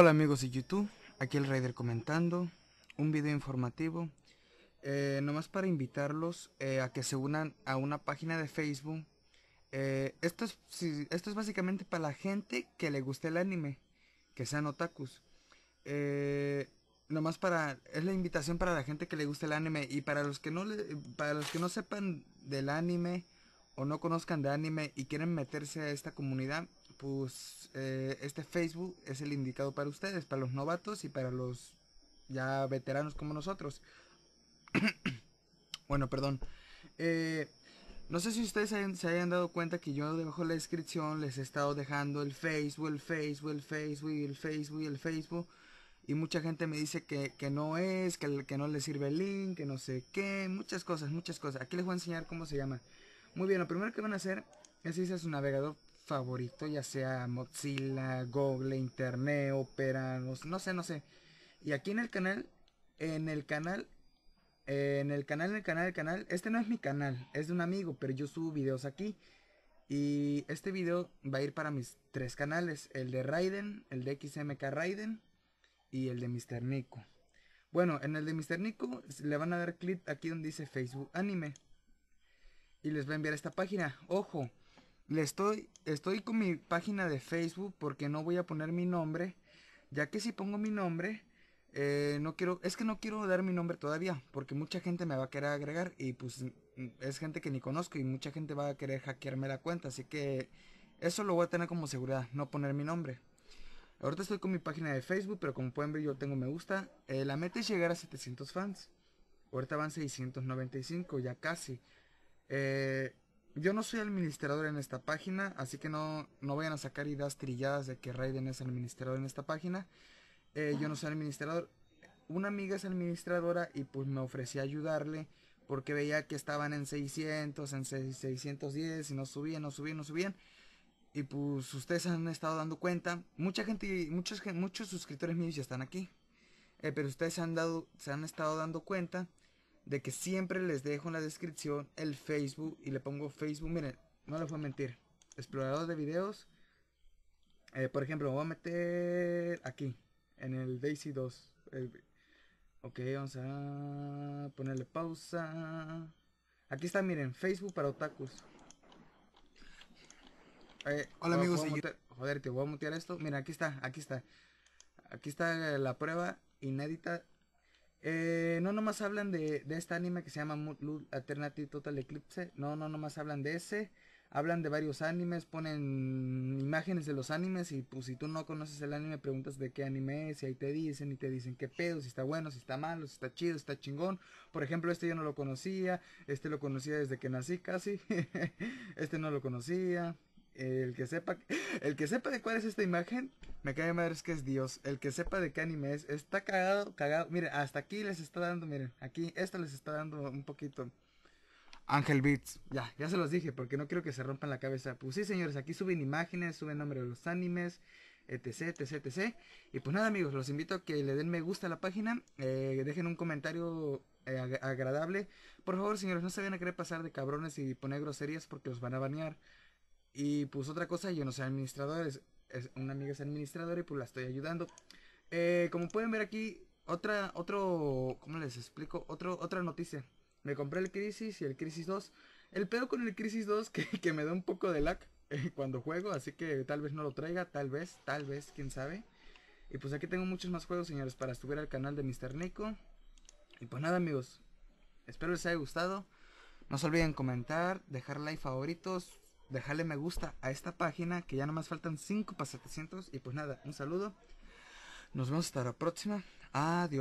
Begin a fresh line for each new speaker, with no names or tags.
Hola amigos de YouTube, aquí el Raider comentando un video informativo, eh, nomás para invitarlos eh, a que se unan a una página de Facebook. Eh, esto, es, básicamente para la gente que le guste el anime, que sean otakus. nomás para, es la invitación para la gente que le guste el anime y para los que no, para los que no sepan del anime o no conozcan de anime y quieren meterse a esta comunidad, pues eh, este Facebook es el indicado para ustedes, para los novatos y para los ya veteranos como nosotros. bueno, perdón. Eh, no sé si ustedes se hayan dado cuenta que yo debajo de la descripción les he estado dejando el Facebook, el Facebook, el Facebook, el Facebook, el Facebook. Y mucha gente me dice que, no es, que, que no le sirve el link, que no sé qué. Muchas cosas, muchas cosas. Aquí les voy a enseñar cómo se llama. Muy bien, lo primero que van a hacer es irse a su navegador favorito, ya sea Mozilla, Google, Internet, Opera, no sé, no sé. Y aquí en el canal, en el canal, en el canal, en el canal, el canal, este no es mi canal, es de un amigo, pero yo subo videos aquí. Y este video va a ir para mis tres canales, el de Raiden, el de XMK Raiden y el de Mr. Nico. Bueno, en el de Mr. Nico le van a dar clic aquí donde dice Facebook Anime. Y les va a enviar esta página. Ojo, le estoy, estoy con mi página de Facebook porque no voy a poner mi nombre. Ya que si pongo mi nombre, eh, no quiero, es que no quiero dar mi nombre todavía, porque mucha gente me va a querer agregar y pues es gente que ni conozco y mucha gente va a querer hackearme la cuenta, así que eso lo voy a tener como seguridad, no poner mi nombre. Ahorita estoy con mi página de Facebook, pero como pueden ver yo tengo me gusta. Eh, la meta es llegar a 700 fans. Ahorita van 695, ya casi. Eh, yo no soy administrador en esta página, así que no, no vayan a sacar ideas trilladas de que Raiden es el administrador en esta página. Eh, yo no soy administrador. Una amiga es administradora y pues me ofrecí a ayudarle porque veía que estaban en 600, en 610 y no subían, no subían, no subían. Y pues ustedes han estado dando cuenta. Mucha gente, muchos, muchos suscriptores míos ya están aquí. Eh, pero ustedes han, dado, se han estado dando cuenta de que siempre les dejo en la descripción el Facebook y le pongo Facebook, miren, no les voy a mentir, explorador de videos, eh, por ejemplo, voy a meter aquí, en el Daisy 2, ok, vamos a ponerle pausa, aquí está, miren, Facebook para otakus. Eh, Hola amigos, joder, te voy a mutear esto, mira, aquí está, aquí está, aquí está la prueba inédita eh, no nomás hablan de, de este anime que se llama Mood Alternative Total Eclipse. No, no nomás hablan de ese. Hablan de varios animes, ponen imágenes de los animes y pues si tú no conoces el anime preguntas de qué anime es y ahí te dicen y te dicen qué pedo, si está bueno, si está malo, si está chido, si está chingón. Por ejemplo, este yo no lo conocía, este lo conocía desde que nací casi, este no lo conocía, el que sepa, el que sepa de cuál es esta imagen, me cae de madre es que es Dios. El que sepa de qué anime es, está cagado, cagado. Miren, hasta aquí les está dando, miren, aquí, esto les está dando un poquito. Ángel Beats, ya, ya se los dije, porque no quiero que se rompan la cabeza. Pues sí, señores, aquí suben imágenes, suben nombre de los animes, etc, etc, etc. Y pues nada, amigos, los invito a que le den me gusta a la página, eh, dejen un comentario eh, agradable. Por favor, señores, no se vayan a querer pasar de cabrones y poner groserías porque los van a banear. Y pues otra cosa, yo no soy administrador, es, una amiga es administradora y pues la estoy ayudando. Eh, como pueden ver aquí, otra, otro, ¿cómo les explico? Otro, otra noticia. Me compré el Crisis y el Crisis 2. El pedo con el Crisis 2 que, que me da un poco de lag eh, cuando juego, así que tal vez no lo traiga, tal vez, tal vez, quién sabe. Y pues aquí tengo muchos más juegos, señores, para subir al canal de Mr. Nico. Y pues nada, amigos. Espero les haya gustado. No se olviden comentar, dejar like, favoritos, dejarle me gusta a esta página que ya nomás faltan 5 para 700. Y pues nada, un saludo. Nos vemos hasta la próxima. Adiós.